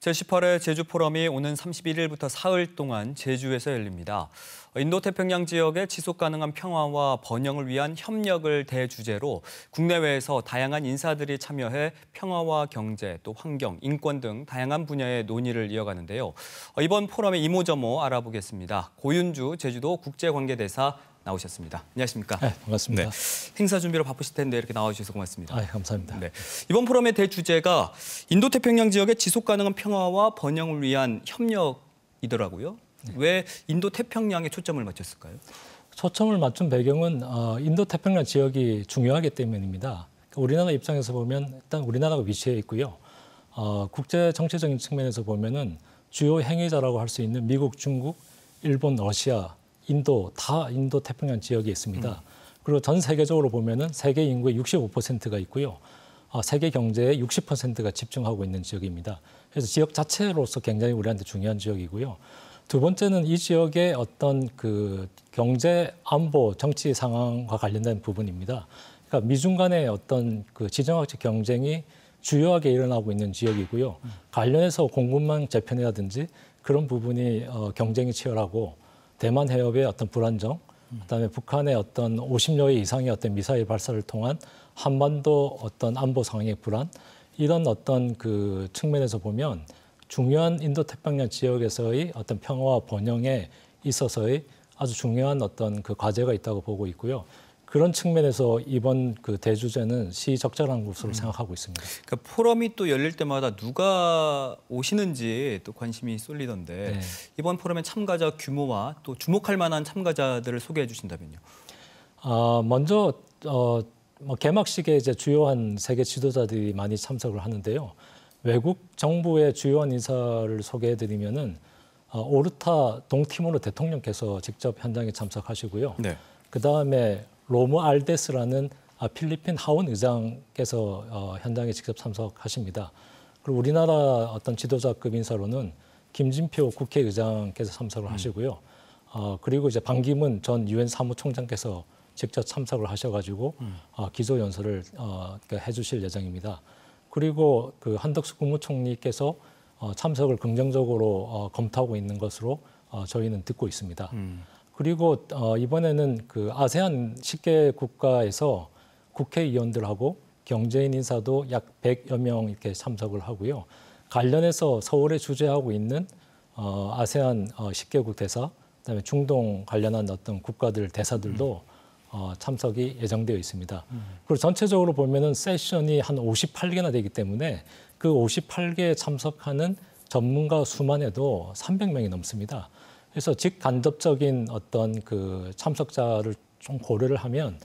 제18회 제주 포럼이 오는 31일부터 사흘 동안 제주에서 열립니다. 인도태평양 지역의 지속 가능한 평화와 번영을 위한 협력을 대주제로 국내외에서 다양한 인사들이 참여해 평화와 경제, 또 환경, 인권 등 다양한 분야의 논의를 이어가는데요. 이번 포럼의 이모저모 알아보겠습니다. 고윤주 제주도 국제관계대사 나오셨습니다. 안녕하십니까? 네, 반갑습니다. 네, 행사 준비로 바쁘실 텐데 이렇게 나와주셔서 고맙습니다. 아, 예, 감사합니다. 네, 이번 포럼의 대주제가 인도태평양 지역의 지속 가능한 평화와 번영을 위한 협력이더라고요. 네. 왜 인도태평양에 초점을 맞췄을까요? 초점을 맞춘 배경은 어, 인도태평양 지역이 중요하기 때문입니다. 우리나라 입장에서 보면 일단 우리나라가 위치해 있고요. 어, 국제 정치적인 측면에서 보면은 주요 행위자라고 할 수 있는 미국, 중국, 일본, 러시아 인도 다 인도 태평양 지역에 있습니다. 음. 그리고 전 세계적으로 보면은 세계 인구의 65%가 있고요. 아, 세계 경제의 60%가 집중하고 있는 지역입니다. 그래서 지역 자체로서 굉장히 우리한테 중요한 지역이고요. 두 번째는 이 지역의 어떤 그 경제 안보 정치 상황과 관련된 부분입니다. 그러니까 미중 간의 어떤 그 지정학적 경쟁이 주요하게 일어나고 있는 지역이고요. 관련해서 공급망 재편이라든지 그런 부분이 어, 경쟁이 치열하고 대만 해협의 어떤 불안정, 그다음에 북한의 어떤 50여 의 이상의 어떤 미사일 발사를 통한 한반도 어떤 안보 상황의 불안 이런 어떤 그 측면에서 보면 중요한 인도 태평양 지역에서의 어떤 평화와 번영에 있어서의 아주 중요한 어떤 그 과제가 있다고 보고 있고요. 그런 측면에서 이번 그 대주제는 시적절한 것으로 음. 생각하고 있습니다. 그러니까 포럼이 또 열릴 때마다 누가 오시는지 또 관심이 쏠리던데 네. 이번 포럼의 참가자 규모와 또 주목할 만한 참가자들을 소개해 주신다면요. 아, 먼저 어, 뭐 개막식에 이제 주요한 세계 지도자들이 많이 참석을 하는데요. 외국 정부의 주요한 인사를 소개해드리면은 어, 오르타 동티모르 대통령께서 직접 현장에 참석하시고요. 네. 그 다음에 로모 알데스라는 아, 필리핀 하원 의장께서 어, 현장에 직접 참석하십니다. 그리고 우리나라 어떤 지도자급 인사로는 김진표 국회의장께서 참석을 음. 하시고요. 어, 그리고 이제 반기문 전 유엔 사무총장께서 직접 참석을 하셔가지고 음. 어, 기조 연설을 어, 그러니까 해주실 예정입니다. 그리고 그 한덕수 국무총리께서 어, 참석을 긍정적으로 어, 검토하고 있는 것으로 어, 저희는 듣고 있습니다. 음. 그리고 어, 이번에는 그 아세안 10개 국가에서 국회의원들하고 경제인 인사도 약 100여 명 이렇게 참석을 하고요. 관련해서 서울에 주재하고 있는 어, 아세안 10개국 어, 대사, 그다음에 중동 관련한 어떤 국가들 대사들도 어, 참석이 예정되어 있습니다. 그리고 전체적으로 보면은 세션이 한 58개나 되기 때문에 그 58개에 참석하는 전문가 수만 해도 300명이 넘습니다. 그래서 직간접적인 어떤 그 참석자를 좀 고려를 하면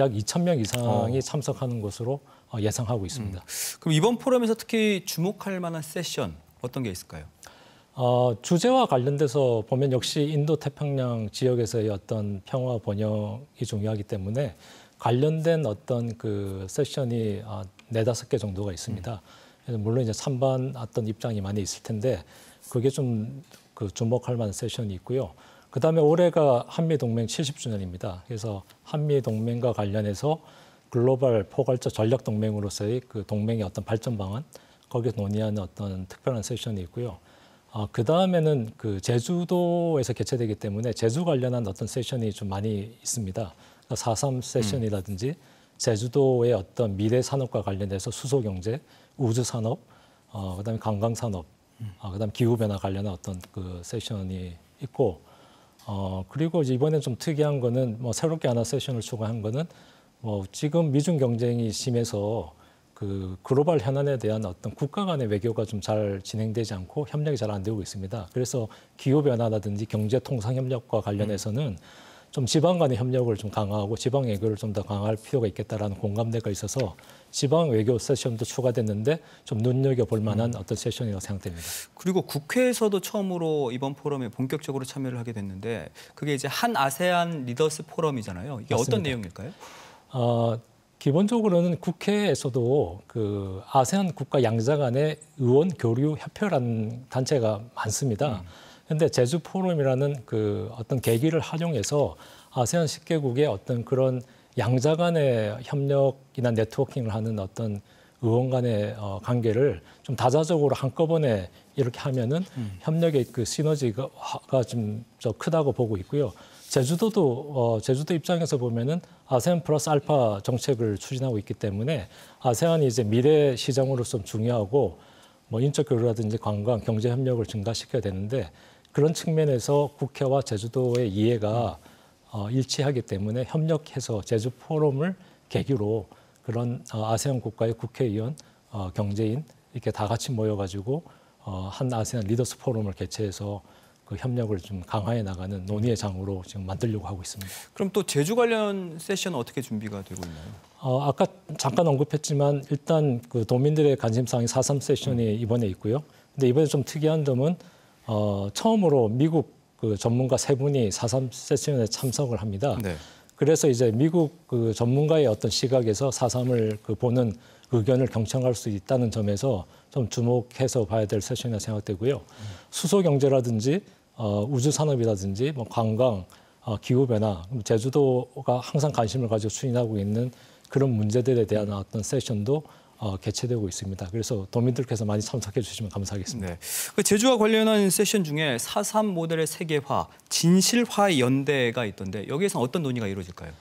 약 2천 명 이상이 어. 참석하는 것으로 어, 예상하고 있습니다. 음. 그럼 이번 포럼에서 특히 주목할 만한 세션 어떤 게 있을까요? 어, 주제와 관련돼서 보면 역시 인도 태평양 지역에서의 어떤 평화 번영이 중요하기 때문에 관련된 어떤 그 세션이 어, 네다섯 개 정도가 있습니다. 음. 물론 이제 찬반 어떤 입장이 많이 있을 텐데 그게 좀그 주목할 만한 세션이 있고요. 그 다음에 올해가 한미동맹 70주년입니다. 그래서 한미동맹과 관련해서 글로벌 포괄적 전략 동맹으로서의 그 동맹의 어떤 발전 방안 거기에 논의하는 어떤 특별한 세션이 있고요. 어, 아, 그 다음에는 그 제주도에서 개최되기 때문에 제주 관련한 어떤 세션이 좀 많이 있습니다. 4.3 그러니까 음. 세션이라든지 제주도의 어떤 미래 산업과 관련돼서 수소 경제, 우주 산업, 어, 그다음에 관광 산업 어, 그다음 기후 변화 관련한 어떤 그 세션이 있고 어 그리고 이번에 좀 특이한 거는 뭐 새롭게 하나 세션을 추가한 거는 뭐 지금 미중 경쟁이 심해서 그 글로벌 현안에 대한 어떤 국가 간의 외교가 좀 잘 진행되지 않고 협력이 잘 안 되고 있습니다. 그래서 기후 변화라든지 경제 통상 협력과 관련해서는 음. 좀 지방 간의 협력을 좀 강화하고 지방 외교를 좀 더 강화할 필요가 있겠다라는 공감대가 있어서 지방 외교 세션도 추가됐는데 좀 눈여겨 볼 만한 음. 어떤 세션이라고 생각됩니다. 그리고 국회에서도 처음으로 이번 포럼에 본격적으로 참여를 하게 됐는데 그게 이제 한 아세안 리더스 포럼이잖아요. 이게 맞습니다. 어떤 내용일까요? 어, 기본적으로는 국회에서도 그 아세안 국가 양자 간의 의원 교류 협회라는 단체가 많습니다. 음. 근데 제주 포럼이라는 그 어떤 계기를 활용해서 아세안 10개국의 어떤 그런 양자 간의 협력이나 네트워킹을 하는 어떤 의원 간의 어, 관계를 좀 다자적으로 한꺼번에 이렇게 하면은 음. 협력의 그 시너지가 좀 더 크다고 보고 있고요. 제주도도 어, 제주도 입장에서 보면은 아세안 플러스 알파 정책을 추진하고 있기 때문에 아세안이 이제 미래 시장으로서 중요하고 뭐 인적 교류라든지 관광, 경제 협력을 증가시켜야 되는데 그런 측면에서 국회와 제주도의 이해가 어, 일치하기 때문에 협력해서 제주 포럼을 계기로 그런 어, 아세안 국가의 국회의원, 어, 경제인 이렇게 다 같이 모여가지고 어, 한 아세안 리더스 포럼을 개최해서 그 협력을 좀 강화해 나가는 논의의 장으로 지금 만들려고 하고 있습니다. 그럼 또 제주 관련 세션은 어떻게 준비가 되고 있나요? 어, 아까 잠깐 언급했지만 일단 그 도민들의 관심사항이 4.3 세션이 이번에 있고요. 근데 이번에 좀 특이한 점은 어, 처음으로 미국 그 전문가 세 분이 사삼 세션에 참석을 합니다. 네. 그래서 이제 미국 그 전문가의 어떤 시각에서 사삼을 그 보는 의견을 경청할 수 있다는 점에서 좀 주목해서 봐야 될 세션이라 생각되고요. 음. 수소 경제라든지 어, 우주 산업이라든지 뭐 관광, 어, 기후 변화, 제주도가 항상 관심을 가지고 추진하고 있는 그런 문제들에 대한 어떤 세션도 어, 개최되고 있습니다. 그래서 도민들께서 많이 참석해 주시면 감사하겠습니다. 네. 그 제주와 관련한 세션 중에 4.3 모델의 세계화, 진실화 의 연대가 있던데 여기에서 어떤 논의가 이루어질까요?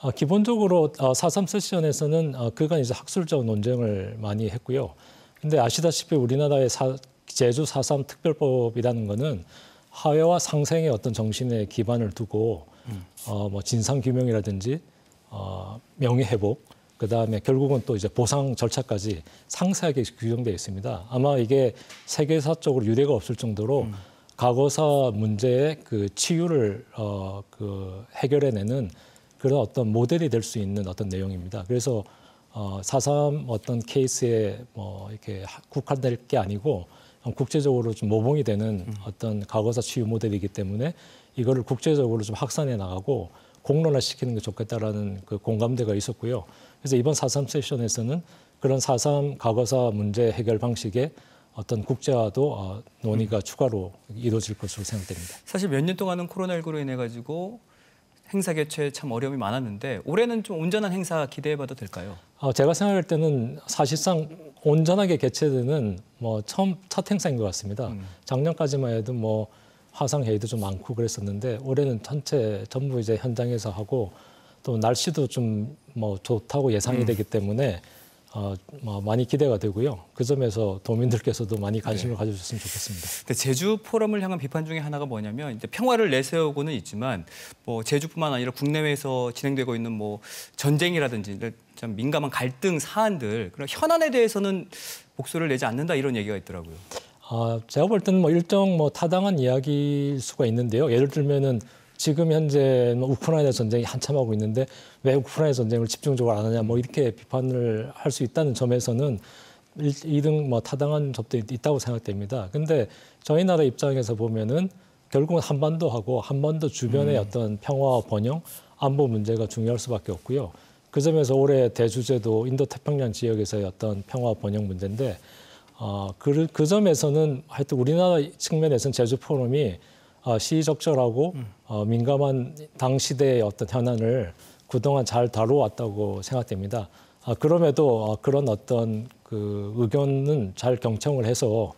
어, 기본적으로 어, 4.3 세션에서는 어, 그간 이제 학술적 논쟁을 많이 했고요. 근데 아시다시피 우리나라의 사, 제주 4.3 특별법이라는 거는 화해와 상생의 어떤 정신에 기반을 두고 음. 어, 뭐 진상 규명이라든지 어, 명예 회복 그 다음에 결국은 또 이제 보상 절차까지 상세하게 규정되어 있습니다. 아마 이게 세계사 적으로 유례가 없을 정도로 음. 과거사 문제의 그 치유를 어, 그 해결해내는 그런 어떤 모델이 될 수 있는 어떤 내용입니다. 그래서 어, 4.3 어떤 케이스에 뭐 이렇게 국한될 게 아니고 어, 국제적으로 좀모봉이 되는 음. 어떤 과거사 치유 모델이기 때문에 이거를 국제적으로 좀 확산해 나가고 공론화시키는 게 좋겠다라는 그 공감대가 있었고요. 그래서 이번 4.3 세션에서는 그런 4.3 과거사 문제 해결 방식에 어떤 국제화도 어, 논의가 추가로 이루어질 것으로 생각됩니다. 사실 몇 년 동안은 코로나19로 인해 가지고 행사 개최에 참 어려움이 많았는데 올해는 좀 온전한 행사 기대해봐도 될까요? 어, 제가 생각할 때는 사실상 온전하게 개최되는 뭐 처음 첫 행사인 것 같습니다. 음. 작년까지만 해도 뭐 화상 회의도 좀 많고 그랬었는데 올해는 전체 전부 이제 현장에서 하고 또 날씨도 좀 뭐 좋다고 예상이 음. 되기 때문에 어, 뭐 많이 기대가 되고요. 그 점에서 도민들께서도 많이 관심을 네. 가져주셨으면 좋겠습니다. 근데 제주 포럼을 향한 비판 중에 하나가 뭐냐면 이제 평화를 내세우고는 있지만 뭐 제주뿐만 아니라 국내외에서 진행되고 있는 뭐 전쟁이라든지 참 민감한 갈등 사안들 그런 현안에 대해서는 목소리를 내지 않는다 이런 얘기가 있더라고요. 아, 제가 볼 때는 뭐 일정 뭐 타당한 이야기일 수가 있는데요. 예를 들면은 지금 현재 우크라이나 전쟁이 한참 하고 있는데 왜 우크라이나 전쟁을 집중적으로 안 하냐 뭐 이렇게 비판을 할 수 있다는 점에서는 이등뭐 타당한 접도 있다고 생각됩니다. 근데 저희 나라 입장에서 보면은 결국은 한반도하고 한반도 주변의 음. 어떤 평화와 번영, 안보 문제가 중요할 수밖에 없고요. 그 점에서 올해 대주제도 인도 태평양 지역에서의 어떤 평화 번영 문제인데 어, 그, 그 점에서는 하여튼 우리나라 측면에서는 제주 포럼이 어, 시의적절하고 음. 어, 민감한 당 시대의 어떤 현안을 그동안 잘 다뤄왔다고 생각됩니다. 아, 그럼에도 어, 그런 어떤 그 의견은 잘 경청을 해서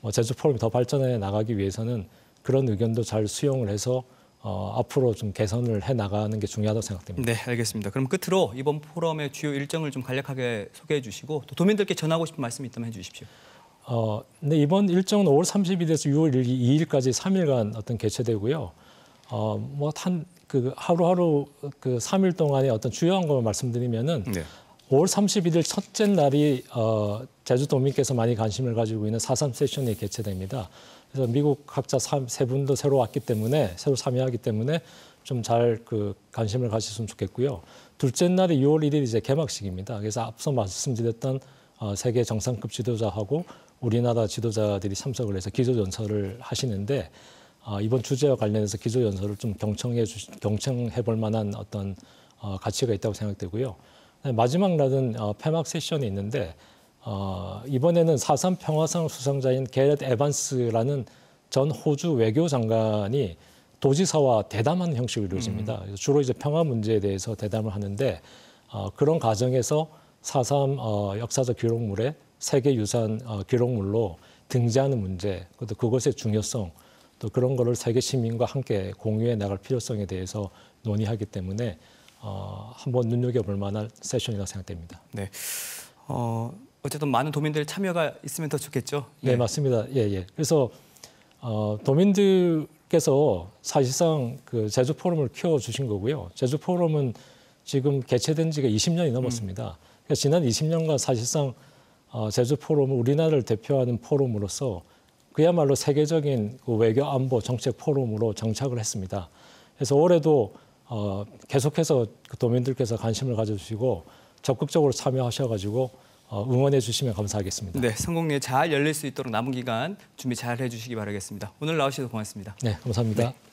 뭐 제주 포럼이 더 발전해 나가기 위해서는 그런 의견도 잘 수용을 해서 어, 앞으로 좀 개선을 해 나가는 게 중요하다고 생각됩니다. 네, 알겠습니다. 그럼 끝으로 이번 포럼의 주요 일정을 좀 간략하게 소개해 주시고 또 도민들께 전하고 싶은 말씀이 있다면 해 주십시오. 어, 근 네, 이번 일정은 5월 30일에서 6월 1일, 2일까지 3일간 어떤 개최되고요. 어, 뭐한 그 하루하루 그 3일 동안의 어떤 주요한 것 말씀드리면은 네. 5월 31일 첫째 날이 어, 제주 도민께서 많이 관심을 가지고 있는 4.3 세션이 개최됩니다. 그래서 미국 각자 3, 세 분도 새로 왔기 때문에 새로 참여하기 때문에 좀 잘 그 관심을 가셨으면 좋겠고요. 둘째 날이 6월 1일 이제 개막식입니다. 그래서 앞서 말씀드렸던 어, 세계 정상급 지도자하고 우리나라 지도자들이 참석을 해서 기조 연설을 하시는데 어, 이번 주제와 관련해서 기조 연설을 좀 경청해 주 경청해 볼 만한 어떤 어, 가치가 있다고 생각되고요. 네, 마지막 날은 어, 폐막 세션이 있는데 어, 이번에는 사삼 평화상 수상자인 게렛 에반스라는 전 호주 외교 장관이 도지사와 대담하는 형식을 이루어집니다. 음. 주로 이제 평화 문제에 대해서 대담을 하는데 어, 그런 과정에서 사삼 어, 역사적 기록물에 세계 유산 어, 기록물로 등재하는 문제, 그것의 중요성, 또 그런 거를 세계 시민과 함께 공유해 나갈 필요성에 대해서 논의하기 때문에 어, 한번 눈여겨볼 만한 세션이라 생각됩니다. 네. 어, 어쨌든 많은 도민들 참여가 있으면 더 좋겠죠. 네, 예. 맞습니다. 예, 예. 그래서 어, 도민들께서 사실상 그 제주 포럼을 키워 주신 거고요. 제주 포럼은 지금 개최된 지가 20년이 넘었습니다. 음. 지난 20년간 사실상 어, 제주 포럼은 우리나라를 대표하는 포럼으로서 그야말로 세계적인 그 외교 안보 정책 포럼으로 정착을 했습니다. 그래서 올해도 어, 계속해서 그 도민들께서 관심을 가져주시고 적극적으로 참여하셔가지고 어, 응원해 주시면 감사하겠습니다. 네, 성공리에 잘 열릴 수 있도록 남은 기간 준비 잘 해주시기 바라겠습니다. 오늘 나오셔서 고맙습니다. 네, 감사합니다. 네.